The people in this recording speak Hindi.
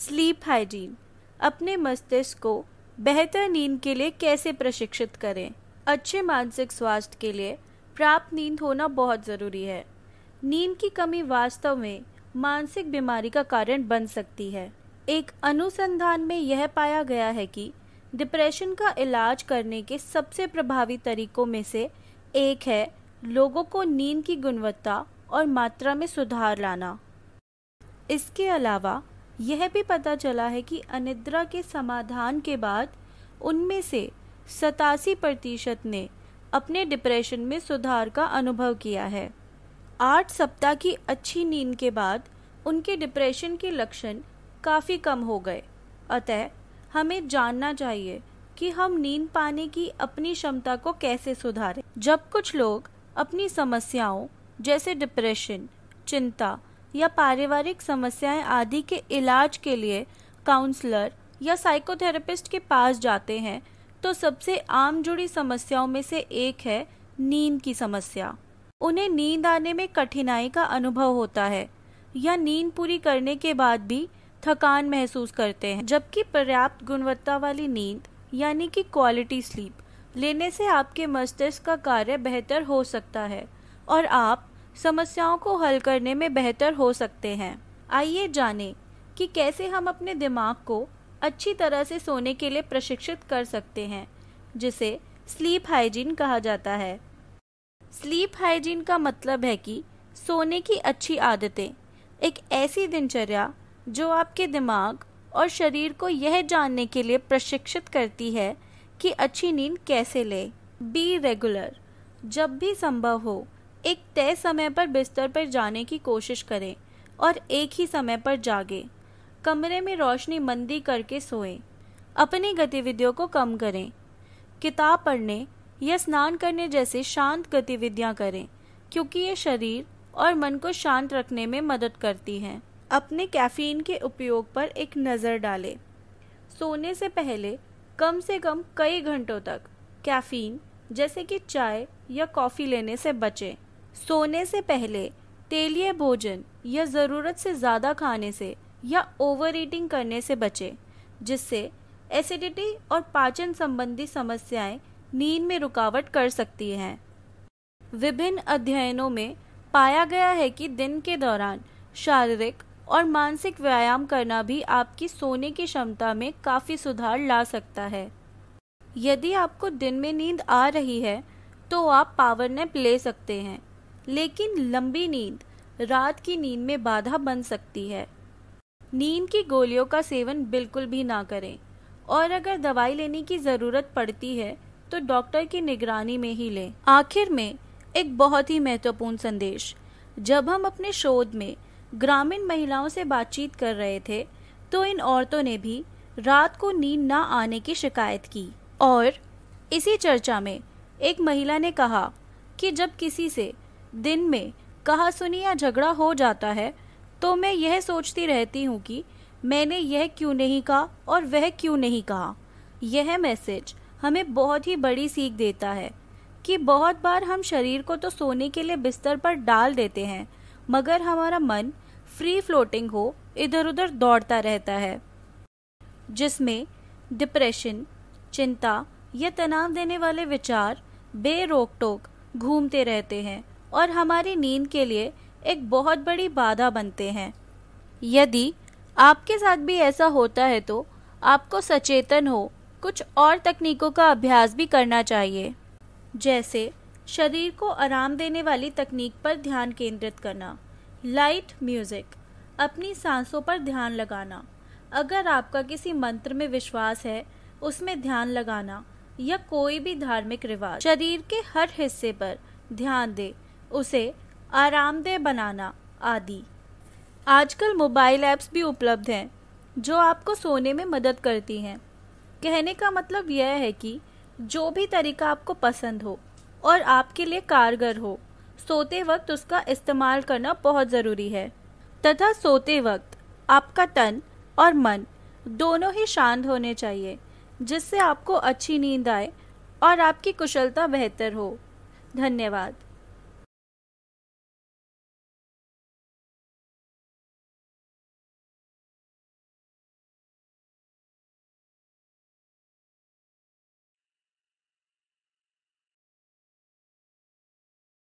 स्लीप हाइजीन अपने मस्तिष्क को बेहतर नींद के लिए कैसे प्रशिक्षित करें अच्छे मानसिक स्वास्थ्य के लिए प्राप्त नींद होना बहुत ज़रूरी है नींद की कमी वास्तव में मानसिक बीमारी का कारण बन सकती है एक अनुसंधान में यह पाया गया है कि डिप्रेशन का इलाज करने के सबसे प्रभावी तरीकों में से एक है लोगों को नींद की गुणवत्ता और मात्रा में सुधार लाना इसके अलावा यह भी पता चला है कि अनिद्रा के समाधान के बाद उनमें से सतासी प्रतिशत ने अपने डिप्रेशन में सुधार का अनुभव किया है आठ सप्ताह की अच्छी नींद के बाद उनके डिप्रेशन के लक्षण काफ़ी कम हो गए अतः हमें जानना चाहिए कि हम नींद पाने की अपनी क्षमता को कैसे सुधारें जब कुछ लोग अपनी समस्याओं जैसे डिप्रेशन चिंता या पारिवारिक समस्याएं आदि के इलाज के लिए काउंसलर या साइकोथेरेपिस्ट के पास जाते हैं तो सबसे आम जुड़ी समस्याओं में से एक है नींद की समस्या उन्हें नींद आने में कठिनाई का अनुभव होता है या नींद पूरी करने के बाद भी थकान महसूस करते हैं जबकि पर्याप्त गुणवत्ता वाली नींद यानी कि क्वालिटी स्लीप लेने से आपके मस्तिष्क का कार्य बेहतर हो सकता है और आप समस्याओं को हल करने में बेहतर हो सकते हैं आइए जानें कि कैसे हम अपने दिमाग को अच्छी तरह से सोने के लिए प्रशिक्षित कर सकते हैं जिसे स्लीप हाइजीन कहा जाता है स्लीप हाइजीन का मतलब है कि सोने की अच्छी आदतें एक ऐसी दिनचर्या जो आपके दिमाग और शरीर को यह जानने के लिए प्रशिक्षित करती है कि अच्छी नींद कैसे ले बी रेगुलर जब भी संभव हो एक तय समय पर बिस्तर पर जाने की कोशिश करें और एक ही समय पर जागे कमरे में रोशनी मंदी करके सोएं। अपनी गतिविधियों को कम करें किताब पढ़ने या स्नान करने जैसे शांत गतिविधियां करें क्योंकि ये शरीर और मन को शांत रखने में मदद करती हैं अपने कैफीन के उपयोग पर एक नज़र डालें सोने से पहले कम से कम कई घंटों तक कैफीन जैसे कि चाय या कॉफ़ी लेने से बचें सोने से पहले तेलीय भोजन या ज़रूरत से ज़्यादा खाने से या ओवर ईटिंग करने से बचें जिससे एसिडिटी और पाचन संबंधी समस्याएं नींद में रुकावट कर सकती हैं विभिन्न अध्ययनों में पाया गया है कि दिन के दौरान शारीरिक और मानसिक व्यायाम करना भी आपकी सोने की क्षमता में काफ़ी सुधार ला सकता है यदि आपको दिन में नींद आ रही है तो आप पावर नैप ले सकते हैं लेकिन लंबी नींद रात की नींद में बाधा बन सकती है नींद की गोलियों का सेवन बिल्कुल भी ना करें और अगर दवाई लेने की ज़रूरत पड़ती है तो डॉक्टर की निगरानी में ही लें आखिर में एक बहुत ही महत्वपूर्ण संदेश जब हम अपने शोध में ग्रामीण महिलाओं से बातचीत कर रहे थे तो इन औरतों ने भी रात को नींद ना आने की शिकायत की और इसी चर्चा में एक महिला ने कहा कि जब किसी से दिन में कहा सुनी या झगड़ा हो जाता है तो मैं यह सोचती रहती हूँ कि मैंने यह क्यों नहीं कहा और वह क्यों नहीं कहा यह मैसेज हमें बहुत ही बड़ी सीख देता है कि बहुत बार हम शरीर को तो सोने के लिए बिस्तर पर डाल देते हैं मगर हमारा मन फ्री फ्लोटिंग हो इधर उधर दौड़ता रहता है जिसमें डिप्रेशन चिंता या तनाव देने वाले विचार बेरोक टोक घूमते रहते हैं और हमारी नींद के लिए एक बहुत बड़ी बाधा बनते हैं यदि आपके साथ भी ऐसा होता है तो आपको सचेतन हो कुछ और तकनीकों का अभ्यास भी करना चाहिए जैसे शरीर को आराम देने वाली तकनीक पर ध्यान केंद्रित करना लाइट म्यूज़िक अपनी सांसों पर ध्यान लगाना अगर आपका किसी मंत्र में विश्वास है उसमें ध्यान लगाना या कोई भी धार्मिक रिवाज शरीर के हर हिस्से पर ध्यान दें उसे आरामदेह बनाना आदि आजकल मोबाइल ऐप्स भी उपलब्ध हैं जो आपको सोने में मदद करती हैं कहने का मतलब यह है कि जो भी तरीका आपको पसंद हो और आपके लिए कारगर हो सोते वक्त उसका इस्तेमाल करना बहुत ज़रूरी है तथा सोते वक्त आपका तन और मन दोनों ही शांत होने चाहिए जिससे आपको अच्छी नींद आए और आपकी कुशलता बेहतर हो धन्यवाद